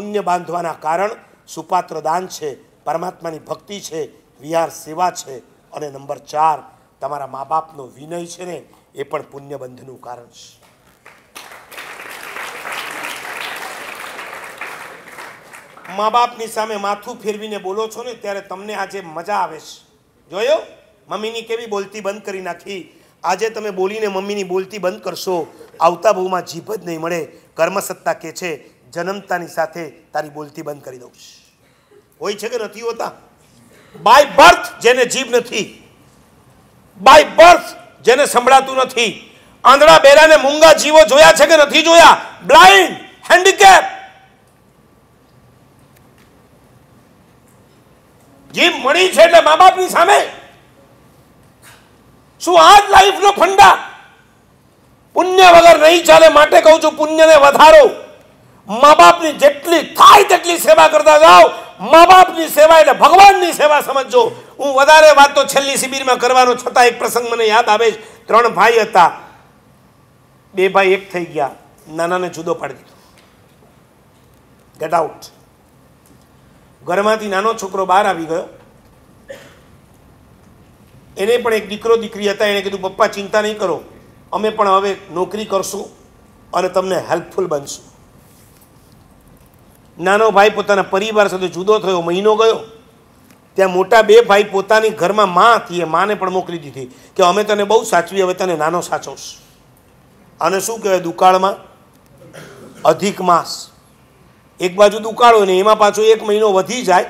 પુણ્ય બાંધવાના કારણ સુપાત્ર દાન છે પરમાત્માની ભક્તિ છે વિહાર સેવા છે અને નંબર ચાર તમારા મા બાપનો વિનય છે ને એ પણ પુણ્યબંધનું કારણ છે મા બાપની સામે માથું ફેરવીને બોલો છો ને ત્યારે તમને આજે મજા આવે છે જોયો મમ્મીની કેવી બોલતી બંધ કરી નાખી આજે તમે બોલીને મમ્મીની બોલતી બંધ કરશો આવતા બહુમાં જીભ જ નહીં મળે કર્મસત્તા કે છે જન્મતાની સાથે તારી બોલતી બંધ કરી દઉં હોય છે કે નથી હોતા બાય બર્થ જેને જીભ નથી બાય બર્થ જેને સંભળાતું નથી આંધળા બેરાને મૂંગા જીવો જોયા છે કે નથી જોયા બ્લાઇન્ડ હેન્ડીકેપ જીભ મળી છે એટલે મા બાપની સામે શું આ જ લાઈફનો ફંડા પુણ્ય વગર નહીં ચાલે માટે કહું છું પુણ્યને વધારો મા બાપની જેટલી થાય તેટલી સેવા કરતા જાઓ મા બાપની સેવા એટલે ભગવાનની સેવા સમજો હું વધારે વાત તો છેલ્લી શિબિરમાં કરવાનો છતાં એક પ્રસંગ મને યાદ આવે છે ત્રણ ભાઈ હતા બે ભાઈ એક થઈ ગયા નાનાને જુદો પાડી દીધો ગેટ આઉટ ઘરમાંથી નાનો છોકરો બહાર આવી ગયો એને પણ એક દીકરો દીકરી હતા એણે કીધું પપ્પા ચિંતા નહીં કરો અમે પણ હવે નોકરી કરશું અને તમને હેલ્પફુલ બનશું નાનો ભાઈ પોતાના પરિવાર સાથે જુદો થયો મહિનો ગયો ત્યાં મોટા બે ભાઈ પોતાની ઘરમાં માં હતી એ માને પણ મોકલી દીધી કે અમે તને બહુ સાચવી હવે તને નાનો સાચવશ અને શું કહેવાય દુકાળમાં અધિક માસ એક બાજુ દુકાળ હોય ને એમાં પાછો એક મહિનો વધી જાય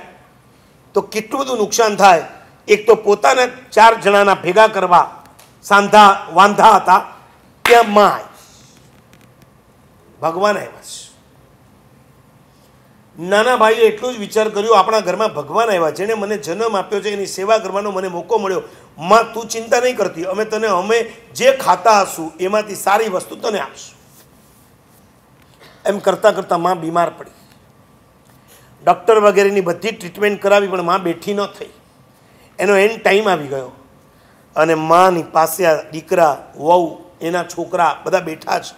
તો કેટલું બધું નુકસાન થાય એક તો પોતાના ચાર જણાના ભેગા કરવા સાંધા વાંધા હતા ત્યાં માં ભગવાન આવ્યા છે નાના ભાઈએ એટલું જ વિચાર કર્યો આપણા ઘરમાં ભગવાન આવ્યા જેણે મને જન્મ આપ્યો છે એની સેવા કરવાનો મને મોકો મળ્યો માં તું ચિંતા નહીં કરતી અમે તને અમે જે ખાતા હશું એમાંથી સારી વસ્તુ તને આપશું એમ કરતાં કરતાં માં બીમાર પડી ડૉક્ટર વગેરેની બધી ટ્રીટમેન્ટ કરાવી પણ માં બેઠી ન થઈ એનો એન્ડ ટાઈમ આવી ગયો અને માની પાસે આ દીકરા વહુ એના છોકરા બધા બેઠા જ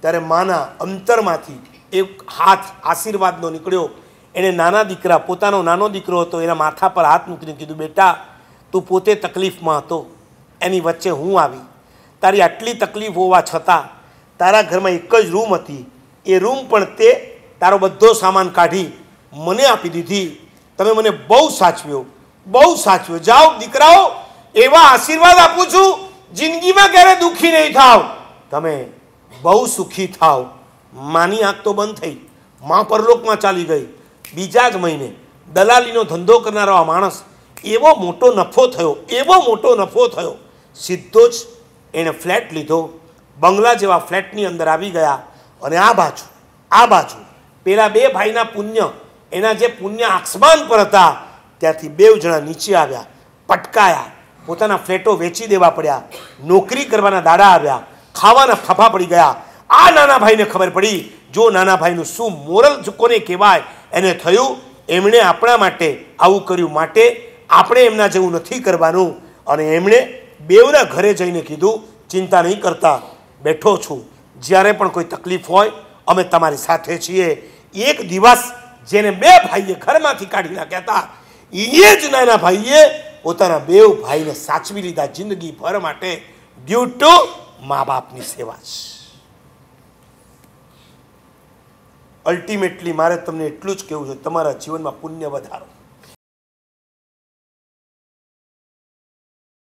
ત્યારે માના અંતરમાંથી એક હાથ આશીર્વાદનો નીકળ્યો એણે નાના દીકરા પોતાનો નાનો દીકરો હતો એના માથા પર હાથ મૂકીને કીધું બેટા તું પોતે તકલીફમાં હતો એની વચ્ચે હું આવી તારી આટલી તકલીફ હોવા છતાં તારા ઘરમાં એક જ રૂમ હતી એ રૂમ પણ તે તારો બધો સામાન કાઢી મને આપી દીધી તમે મને બહુ સાચવ્યો બહુ સાચવ્યો જાઓ દીકરાઓ એવા આશીર્વાદ આપું છું જિંદગીમાં ક્યારે દુઃખી નહીં થાવ તમે બહુ સુખી થાવ માની આંખ તો બંધ થઈ મા પરલોકમાં ચાલી ગઈ બીજા જ મહિને દલાલીનો ધંધો કરનારો આ માણસ એવો મોટો નફો થયો એવો મોટો નફો થયો સીધો જ એણે ફ્લેટ લીધો બંગલા જેવા ફ્લેટની અંદર આવી ગયા અને આ બાજુ આ બાજુ પેલા બે ભાઈના પુણ્ય એના જે પુણ્ય આસમાન પર હતા ત્યાંથી બે જણા નીચે આવ્યા પટકાયા પોતાના ફ્લેટો વેચી દેવા પડ્યા નોકરી કરવાના દાડા આવ્યા ખાવાના ફફા પડી ગયા આ નાના ભાઈને ખબર પડી જો નાના ભાઈનું શું મોરલ કોને કહેવાય એને થયું એમણે આપણા માટે આવું કર્યું માટે આપણે એમના જેવું નથી કરવાનું અને એમણે બેવના ઘરે જઈને કીધું ચિંતા નહીં કરતા બેઠો છું જ્યારે પણ કોઈ તકલીફ હોય અમે તમારી સાથે છીએ એક દિવસ જેને બે ભાઈએ ઘરમાંથી કાઢી નાખ્યા હતા એ જ નાના ભાઈએ પોતાના બે ભાઈને સાચવી લીધા જિંદગીભર માટે ડ્યુ ટુ મા બાપની સેવા છે અલ્ટિમેટલી મારે તમને એટલું જ કહેવું છે તમારા જીવનમાં પુણ્ય વધારો